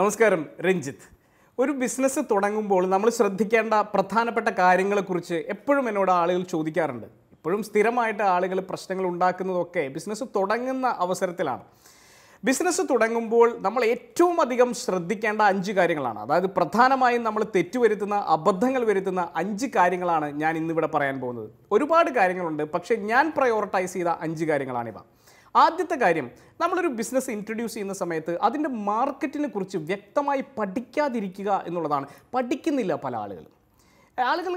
നമസ്കാരം രഞ്ജിത്ത് ഒരു ബിസിനസ് തുടങ്ങുമ്പോൾ നമ്മൾ ശ്രദ്ധിക്കേണ്ട പ്രധാനപ്പെട്ട കാര്യങ്ങളെക്കുറിച്ച് എപ്പോഴും എന്നോട് ആളുകൾ ചോദിക്കാറുണ്ട് ഇപ്പോഴും സ്ഥിരമായിട്ട് ആളുകൾ പ്രശ്നങ്ങൾ ഉണ്ടാക്കുന്നതൊക്കെ ബിസിനസ് തുടങ്ങുന്ന അവസരത്തിലാണ് ബിസിനസ് തുടങ്ങുമ്പോൾ നമ്മൾ ഏറ്റവും അധികം ശ്രദ്ധിക്കേണ്ട അഞ്ച് കാര്യങ്ങളാണ് അതായത് പ്രധാനമായും നമ്മൾ തെറ്റുവരുത്തുന്ന അബദ്ധങ്ങൾ വരുത്തുന്ന അഞ്ച് കാര്യങ്ങളാണ് ഞാൻ ഇന്നിവിടെ പറയാൻ പോകുന്നത് ഒരുപാട് കാര്യങ്ങളുണ്ട് പക്ഷേ ഞാൻ പ്രയോറിറ്റൈസ് ചെയ്ത അഞ്ച് കാര്യങ്ങളാണിവ ആദ്യത്തെ കാര്യം നമ്മളൊരു ബിസിനസ് ഇൻട്രൊഡ്യൂസ് ചെയ്യുന്ന സമയത്ത് അതിൻ്റെ മാർക്കറ്റിനെ കുറിച്ച് വ്യക്തമായി പഠിക്കാതിരിക്കുക എന്നുള്ളതാണ് പഠിക്കുന്നില്ല പല ആളുകളും ആളുകൾ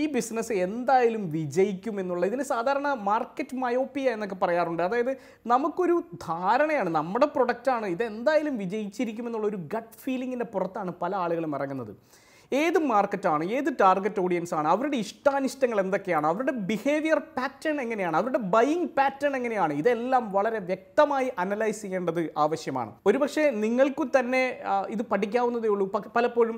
ഈ ബിസിനസ് എന്തായാലും വിജയിക്കും എന്നുള്ള ഇതിന് സാധാരണ മാർക്കറ്റ് മയോപ്പിയ എന്നൊക്കെ പറയാറുണ്ട് അതായത് നമുക്കൊരു ധാരണയാണ് നമ്മുടെ പ്രൊഡക്റ്റാണ് ഇതെന്തായാലും വിജയിച്ചിരിക്കും ഒരു ഗട്ട് ഫീലിങ്ങിൻ്റെ പുറത്താണ് പല ആളുകളും ഇറങ്ങുന്നത് ഏത് മാർക്കറ്റാണ് ഏത് ടാർഗറ്റ് ഓഡിയൻസ് ആണ് അവരുടെ ഇഷ്ടാനിഷ്ടങ്ങൾ എന്തൊക്കെയാണ് അവരുടെ ബിഹേവിയർ പാറ്റേൺ എങ്ങനെയാണ് അവരുടെ ബൈയിങ് പാറ്റേൺ എങ്ങനെയാണ് ഇതെല്ലാം വളരെ വ്യക്തമായി അനലൈസ് ചെയ്യേണ്ടത് ആവശ്യമാണ് ഒരുപക്ഷെ നിങ്ങൾക്കു തന്നെ ഇത് പഠിക്കാവുന്നതേ ഉള്ളൂ പലപ്പോഴും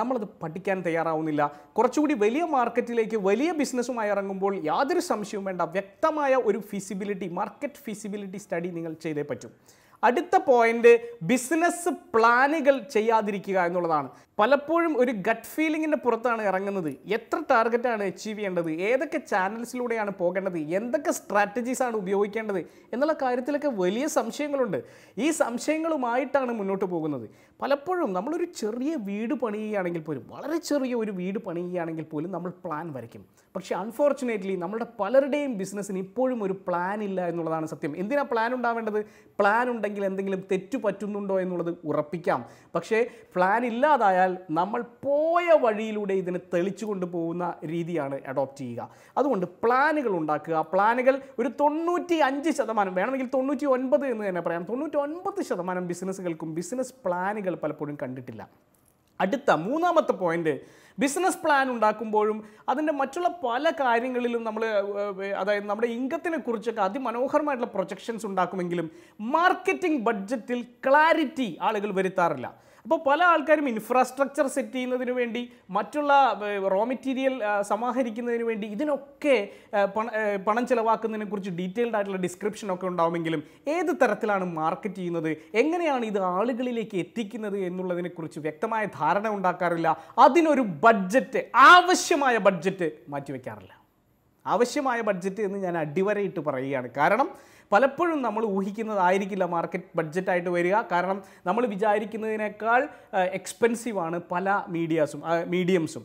നമ്മളത് പഠിക്കാൻ തയ്യാറാവുന്നില്ല കുറച്ചുകൂടി വലിയ മാർക്കറ്റിലേക്ക് വലിയ ബിസിനസ്സുമായി ഇറങ്ങുമ്പോൾ യാതൊരു സംശയവും വേണ്ട വ്യക്തമായ ഒരു ഫിസിബിലിറ്റി മാർക്കറ്റ് ഫിസിബിലിറ്റി സ്റ്റഡി നിങ്ങൾ ചെയ്തേ പറ്റും അടുത്ത പോയിന്റ് ബിസിനസ് പ്ലാനുകൾ ചെയ്യാതിരിക്കുക എന്നുള്ളതാണ് പലപ്പോഴും ഒരു ഗട്ട് ഫീലിങ്ങിൻ്റെ പുറത്താണ് ഇറങ്ങുന്നത് എത്ര ടാർഗറ്റാണ് അച്ചീവ് ചെയ്യേണ്ടത് ഏതൊക്കെ ചാനൽസിലൂടെയാണ് പോകേണ്ടത് എന്തൊക്കെ സ്ട്രാറ്റജീസാണ് ഉപയോഗിക്കേണ്ടത് എന്നുള്ള കാര്യത്തിലൊക്കെ വലിയ സംശയങ്ങളുണ്ട് ഈ സംശയങ്ങളുമായിട്ടാണ് മുന്നോട്ട് പോകുന്നത് പലപ്പോഴും നമ്മളൊരു ചെറിയ വീട് പണിയുകയാണെങ്കിൽ പോലും വളരെ ചെറിയ ഒരു വീട് പണിയുകയാണെങ്കിൽ പോലും നമ്മൾ പ്ലാൻ വരയ്ക്കും പക്ഷേ അൺഫോർച്ചുനേറ്റ്ലി നമ്മുടെ പലരുടെയും ബിസിനസ്സിന് ഇപ്പോഴും ഒരു പ്ലാൻ ഇല്ല എന്നുള്ളതാണ് സത്യം എന്തിനാ പ്ലാൻ ഉണ്ടാവേണ്ടത് പ്ലാൻ ഉണ്ടെങ്കിൽ എന്തെങ്കിലും തെറ്റു പറ്റുന്നുണ്ടോ എന്നുള്ളത് ഉറപ്പിക്കാം പക്ഷേ പ്ലാൻ ഇല്ലാതായാൽ നമ്മൾ പോയ വഴിയിലൂടെ ഇതിനെ തെളിച്ചു കൊണ്ടുപോകുന്ന രീതിയാണ് അഡോപ്റ്റ് ചെയ്യുക അതുകൊണ്ട് പ്ലാനുകൾ ഉണ്ടാക്കുക പ്ലാനുകൾ ഒരു തൊണ്ണൂറ്റി അഞ്ച് ശതമാനം വേണമെങ്കിൽ തൊണ്ണൂറ്റി ഒൻപത് എന്ന് തന്നെ പറയാം തൊണ്ണൂറ്റി ഒൻപത് ശതമാനം ബിസിനസ്സുകൾക്കും ബിസിനസ് പ്ലാനുകൾ ആളുകൾ പലപ്പോഴും കണ്ടിട്ടില്ല അടുത്ത മൂന്നാമത്തെ പോയിന്റ് ബിസിനസ് പ്ലാൻ ഉണ്ടാക്കുമ്പോഴും അതിൻ്റെ മറ്റുള്ള പല കാര്യങ്ങളിലും നമ്മൾ അതായത് നമ്മുടെ ഇൻകത്തിനെ കുറിച്ചൊക്കെ അതിമനോഹരമായിട്ടുള്ള പ്രൊജക്ഷൻസ് ഉണ്ടാക്കുമെങ്കിലും മാർക്കറ്റിംഗ് ബഡ്ജറ്റിൽ ക്ലാരിറ്റി ആളുകൾ വരുത്താറില്ല അപ്പോൾ പല ആൾക്കാരും ഇൻഫ്രാസ്ട്രക്ചർ സെറ്റ് ചെയ്യുന്നതിന് വേണ്ടി മറ്റുള്ള റോ മെറ്റീരിയൽ സമാഹരിക്കുന്നതിന് വേണ്ടി ഇതിനൊക്കെ പണം ചിലവാക്കുന്നതിനെ കുറിച്ച് ഡീറ്റെയിൽഡ് ആയിട്ടുള്ള ഡിസ്ക്രിപ്ഷൻ ഒക്കെ ഉണ്ടാവുമെങ്കിലും ഏത് തരത്തിലാണ് മാർക്കറ്റ് ചെയ്യുന്നത് എങ്ങനെയാണ് ഇത് ആളുകളിലേക്ക് എത്തിക്കുന്നത് എന്നുള്ളതിനെക്കുറിച്ച് വ്യക്തമായ ധാരണ ഉണ്ടാക്കാറില്ല അതിനൊരു ബഡ്ജറ്റ് ആവശ്യമായ ബഡ്ജറ്റ് മാറ്റിവെക്കാറില്ല ആവശ്യമായ ബഡ്ജറ്റ് എന്ന് ഞാൻ അടിവരയിട്ട് പറയുകയാണ് കാരണം പലപ്പോഴും നമ്മൾ ഊഹിക്കുന്നതായിരിക്കില്ല മാർക്കറ്റ് ബഡ്ജറ്റായിട്ട് വരിക കാരണം നമ്മൾ വിചാരിക്കുന്നതിനേക്കാൾ എക്സ്പെൻസീവാണ് പല മീഡിയാസും മീഡിയംസും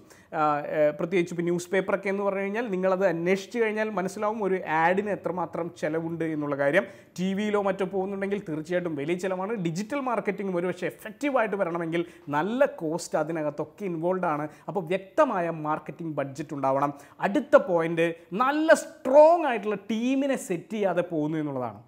പ്രത്യേകിച്ച് ഇപ്പോൾ ന്യൂസ് പേപ്പറൊക്കെ എന്ന് പറഞ്ഞു കഴിഞ്ഞാൽ നിങ്ങളത് അന്വേഷിച്ച് കഴിഞ്ഞാൽ മനസ്സിലാവും ഒരു ആഡിന് എത്രമാത്രം ചിലവുണ്ട് എന്നുള്ള കാര്യം ടി വിയിലോ മറ്റോ പോകുന്നുണ്ടെങ്കിൽ തീർച്ചയായിട്ടും വലിയ ചിലവാണ് ഡിജിറ്റൽ മാർക്കറ്റിംഗ് പക്ഷേ എഫക്റ്റീവായിട്ട് വരണമെങ്കിൽ നല്ല കോസ്റ്റ് അതിനകത്തൊക്കെ ഇൻവോൾവ് ആണ് അപ്പോൾ വ്യക്തമായ മാർക്കറ്റിംഗ് ബഡ്ജറ്റ് ഉണ്ടാവണം അടുത്ത പോയിന്റ് നല്ല സ്ട്രോങ് ആയിട്ടുള്ള ടീമിനെ സെറ്റ് ചെയ്യാതെ പോകുന്നു എന്നുള്ളതാണ്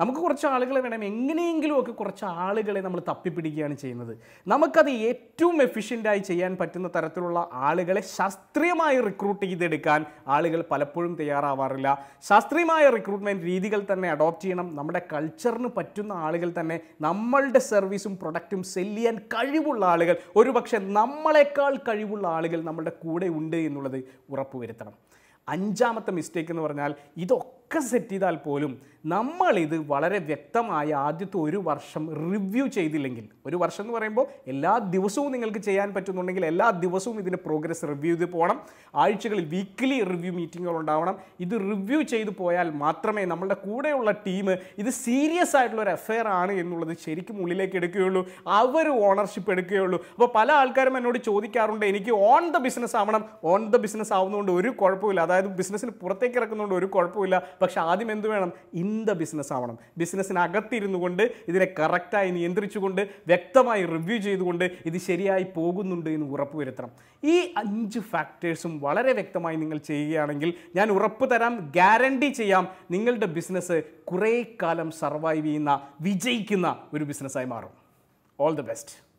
നമുക്ക് കുറച്ച് ആളുകളെ വേണം എങ്ങനെയെങ്കിലുമൊക്കെ കുറച്ച് ആളുകളെ നമ്മൾ തപ്പിപ്പിടിക്കുകയാണ് ചെയ്യുന്നത് നമുക്കത് ഏറ്റവും എഫിഷ്യൻ്റായി ചെയ്യാൻ പറ്റുന്ന തരത്തിലുള്ള ആളുകളെ ശാസ്ത്രീയമായി റിക്രൂട്ട് ചെയ്തെടുക്കാൻ ആളുകൾ പലപ്പോഴും തയ്യാറാവാറില്ല ശാസ്ത്രീയമായ റിക്രൂട്ട്മെൻറ്റ് രീതികൾ തന്നെ അഡോപ്റ്റ് ചെയ്യണം നമ്മുടെ കൾച്ചറിന് പറ്റുന്ന ആളുകൾ തന്നെ നമ്മളുടെ സർവീസും പ്രൊഡക്റ്റും സെല്ല് ചെയ്യാൻ കഴിവുള്ള ആളുകൾ ഒരുപക്ഷെ നമ്മളെക്കാൾ കഴിവുള്ള ആളുകൾ നമ്മുടെ കൂടെ ഉണ്ട് എന്നുള്ളത് ഉറപ്പുവരുത്തണം അഞ്ചാമത്തെ മിസ്റ്റേക്ക് എന്ന് പറഞ്ഞാൽ ഇതൊക്കെ സെറ്റ് ചെയ്താൽ പോലും നമ്മളിത് വളരെ വ്യക്തമായ ആദ്യത്തെ ഒരു വർഷം റിവ്യൂ ചെയ്തില്ലെങ്കിൽ ഒരു വർഷം എന്ന് പറയുമ്പോൾ എല്ലാ ദിവസവും നിങ്ങൾക്ക് ചെയ്യാൻ പറ്റുന്നുണ്ടെങ്കിൽ എല്ലാ ദിവസവും ഇതിൻ്റെ പ്രോഗ്രസ് റിവ്യൂ ചെയ്ത് പോകണം ആഴ്ചകളിൽ വീക്ക്ലി റിവ്യൂ മീറ്റിങ്ങുകൾ ഉണ്ടാവണം ഇത് റിവ്യൂ ചെയ്ത് പോയാൽ മാത്രമേ നമ്മളുടെ കൂടെയുള്ള ടീം ഇത് സീരിയസ് ആയിട്ടുള്ള ഒരു അഫെയർ ആണ് എന്നുള്ളത് ശരിക്കും ഉള്ളിലേക്ക് എടുക്കുകയുള്ളൂ അവർ ഓണർഷിപ്പ് എടുക്കുകയുള്ളൂ അപ്പോൾ പല ആൾക്കാരും എന്നോട് ചോദിക്കാറുണ്ട് എനിക്ക് ഓൺ ദ ബിസിനസ് ആവണം ഓൺ ദ ബിസിനസ് ആവുന്നതുകൊണ്ട് ഒരു കുഴപ്പമില്ല അതായത് ബിസിനസ്സിന് പുറത്തേക്ക് ഇറക്കുന്നതുകൊണ്ട് ഒരു കുഴപ്പമില്ല പക്ഷേ ആദ്യം എന്ത് വേണം സ്വന്തം ബിസിനസ് ആവണം ബിസിനസ്സിനകത്തിരുന്നു കൊണ്ട് ഇതിനെ കറക്റ്റായി നിയന്ത്രിച്ചുകൊണ്ട് വ്യക്തമായി റിവ്യൂ ചെയ്തുകൊണ്ട് ഇത് ശരിയായി പോകുന്നുണ്ട് എന്ന് ഉറപ്പുവരുത്തണം ഈ അഞ്ച് ഫാക്ടേഴ്സും വളരെ വ്യക്തമായി നിങ്ങൾ ചെയ്യുകയാണെങ്കിൽ ഞാൻ ഉറപ്പ് തരാം ഗ്യാരണ്ടി ചെയ്യാം നിങ്ങളുടെ ബിസിനസ് കുറേ കാലം സർവൈവ് ചെയ്യുന്ന വിജയിക്കുന്ന ഒരു ബിസിനസ്സായി മാറും ഓൾ ദി ബെസ്റ്റ്